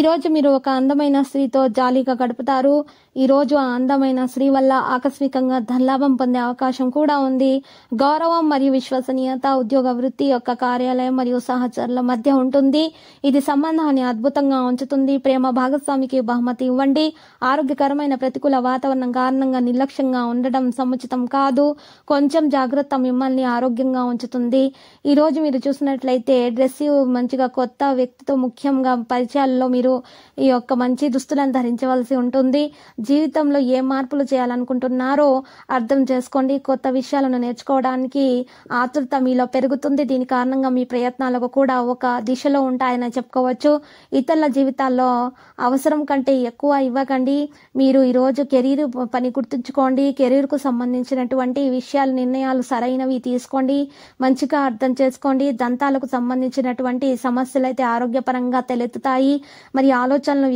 ఈరోజు మీరు ఒక అందమైన స్త్రీతో జాలీగా గడుపుతారు ఈరోజు ఆ అందమైన స్త్రీ వల్ల ఆకస్మికంగా ధనలాభం పొందే అవకాశం కూడా ఉంది గౌరవం మరియు విశ్వసనీయత ఉద్యోగ వృత్తి యొక్క కార్యాలయం మరియు సహచరుల మధ్య ఉంటుంది ఇది సంబంధాన్ని అద్భుతంగా ఉంచుతుంది ప్రేమ భాగస్వామికి బహుమతి ఇవ్వండి ఆరోగ్యకరమైన ప్రతికూల వాతావరణం కారణంగా నిర్లక్ష్యంగా ఉండడం సముచితం కాదు కొంచెం జాగ్రత్త మిమ్మల్ని ఆరోగ్యంగా ఉంచుతుంది ఈరోజు మీరు చూసినట్లయితే డ్రెస్ మంచిగా కొత్త వ్యక్తితో ముఖ్యంగా పరిచయాల్లో మీరు ఈ యొక్క మంచి దుస్తులను ధరించవలసి ఉంటుంది జీవితంలో ఏ మార్పులు చేయాలనుకుంటున్నారో అర్థం చేసుకోండి కొత్త విషయాలను నేర్చుకోవడానికి ఆతృత మీలో పెరుగుతుంది దీని కారణంగా మీ ప్రయత్నాలకు కూడా ఒక దిశలో ఉంటాయని చెప్పుకోవచ్చు ఇతరుల జీవితాల్లో అవసరం కంటే ఎక్కువ ఇవ్వకండి మీరు ఈరోజు కెరీర్ పని గుర్తుంచుకోండి కెరీర్కు సంబంధించినటువంటి విషయాలు నిర్ణయాలు సరైనవి తీసుకోండి మంచిగా అర్థం చేసుకోండి దంతాలకు సంబంధించినటువంటి సమస్యలు అయితే ఆరోగ్యపరంగా తలెత్తుతాయి మరి ఆలోచనలు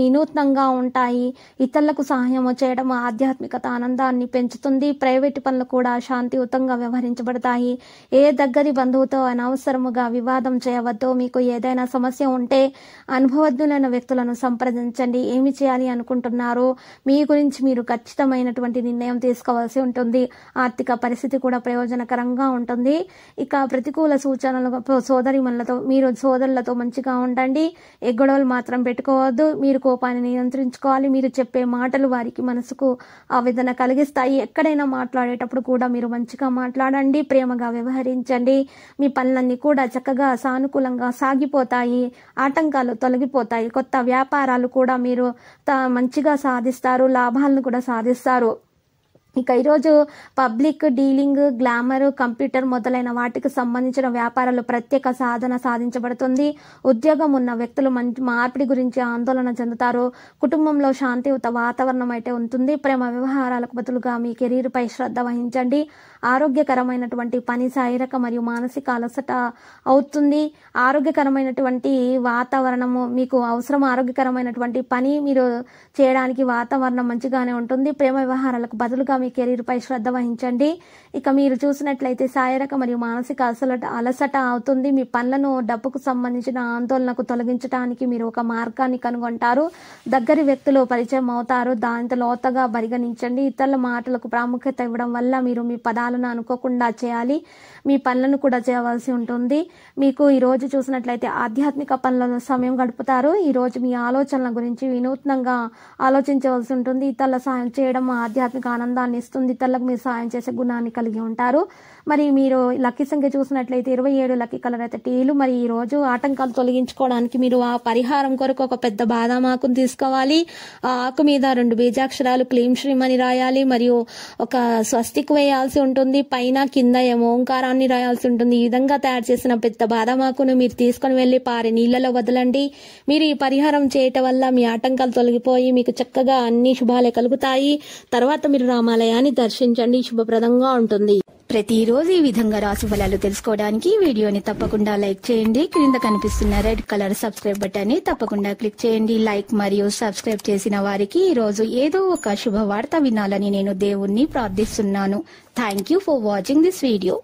వినూత్నంగా ఉంటాయి ఇతరులకు సహాయం చేయడం ఆధ్యాత్మికత ఆనందాన్ని పెంచుతుంది ప్రైవేటు పనులు కూడా శాంతియుతంగా వ్యవహరించబడతాయి ఏ దగ్గరి బంధువుతో అనవసరముగా వివాదం చేయవద్దు మీకు ఏదైనా సమస్య ఉంటే అనుభవజ్ఞులైన వ్యక్తులను సంప్రదించండి ఏమి చేయాలి అనుకుంటున్నారు మీ గురించి మీరు ఖచ్చితమైనటువంటి నిర్ణయం తీసుకోవాల్సి ఉంటుంది ఆర్థిక పరిస్థితి కూడా ప్రయోజనకరంగా ఉంటుంది ఇక ప్రతికూల సూచనలు సోదరిమణులతో మీరు సోదరులతో మంచిగా ఉండండి గొడవలు మాత్రం పెట్టుకోవద్దు మీరు కోపాన్ని నియంత్రించుకోవాలి మీరు చెప్పే మాటలు వారికి మనసుకు ఆవేదన కలిగిస్తాయి ఎక్కడైనా మాట్లాడేటప్పుడు కూడా మీరు మంచిగా మాట్లాడండి ప్రేమగా వ్యవహరించండి మీ పనులన్నీ కూడా చక్కగా సానుకూలంగా సాగిపోతాయి ఆటంకాలు తొలగిపోతాయి కొత్త వ్యాపారాలు కూడా మీరు మంచిగా సాధిస్తారు లాభాలను కూడా సాధిస్తారు ఇక ఈరోజు పబ్లిక్ డీలింగ్ గ్లామర్ కంప్యూటర్ మొదలైన వాటికి సంబంధించిన వ్యాపారాలు ప్రత్యేక సాధన సాధించబడుతుంది ఉద్యోగం ఉన్న వ్యక్తులు మంచి మార్పిడి గురించి ఆందోళన చెందుతారు కుటుంబంలో శాంతియుత వాతావరణం అయితే ఉంటుంది ప్రేమ వ్యవహారాలకు బదులుగా మీ కెరీర్పై శ్రద్ధ వహించండి ఆరోగ్యకరమైనటువంటి పని శారీరక మరియు మానసిక అలసట అవుతుంది ఆరోగ్యకరమైనటువంటి వాతావరణము మీకు అవసరం ఆరోగ్యకరమైనటువంటి పని మీరు చేయడానికి వాతావరణం మంచిగానే ఉంటుంది ప్రేమ వ్యవహారాలకు బదులుగా మీ కెరీర్పై శ్రద్ధ వహించండి ఇక మీరు చూసినట్లయితే శారీరక మరియు మానసిక అసలట అలసట అవుతుంది మీ పనులను డబ్బుకు సంబంధించిన ఆందోళనకు తొలగించడానికి మీరు ఒక మార్గాన్ని కనుగొంటారు దగ్గరి వ్యక్తులు పరిచయం అవుతారు దాంతో లోతగా పరిగణించండి ఇతరుల మాటలకు ప్రాముఖ్యత ఇవ్వడం వల్ల మీరు మీ పదాలను అనుకోకుండా చేయాలి మీ పనులను కూడా చేయవలసి ఉంటుంది మీకు ఈ రోజు చూసినట్లయితే ఆధ్యాత్మిక పనులను సమయం గడుపుతారు ఈరోజు మీ ఆలోచనల గురించి వినూత్నంగా ఆలోచించవలసి ఉంటుంది ఇతరుల సాయం చేయడం ఆధ్యాత్మిక ఆనందాన్ని ఫలితాన్ని ఇస్తుంది ఇతరులకు మీరు సాయం చేసే గుణాన్ని కలిగి ఉంటారు మరి మీరు లక్కీ సంఖ్య చూసినట్లయితే ఇరవై ఏడు లక్కీ కలర్ అయితే టీలు మరి ఈ రోజు ఆటంకాలు తొలగించుకోవడానికి మీరు ఆ పరిహారం కొరకు ఒక పెద్ద బాదం ఆకును తీసుకోవాలి ఆ ఆకు మీద రెండు బీజాక్షరాలు క్లీం శ్రీమ్ అని రాయాలి మరియు ఒక స్వస్తిక్ వేయాల్సి ఉంటుంది పైన కింద ఏమో ఓంకారాన్ని రాయాల్సి ఉంటుంది ఈ విధంగా తయారు చేసిన పెద్ద బాదం ఆకును మీరు తీసుకుని వెళ్ళి పారే నీళ్ళలో వదలండి మీరు ఈ పరిహారం చేయటం వల్ల మీ ఆటంకాలు తొలగిపోయి మీకు చక్కగా అన్ని శుభాలే కలుగుతాయి తర్వాత మీరు రామాలయం ఆలయాన్ని దర్శించండి శుభప్రదంగా ఉంటుంది ప్రతిరోజు ఈ విధంగా రాశి ఫలాలు తెలుసుకోవడానికి వీడియోని తప్పకుండా లైక్ చేయండి క్రింద కనిపిస్తున్న రెడ్ కలర్ సబ్స్క్రైబ్ బటన్ ని తప్పకుండా క్లిక్ చేయండి లైక్ మరియు సబ్స్క్రైబ్ చేసిన వారికి ఈ రోజు ఏదో ఒక శుభవార్త వినాలని నేను దేవుణ్ణి ప్రార్థిస్తున్నాను thank you for watching this video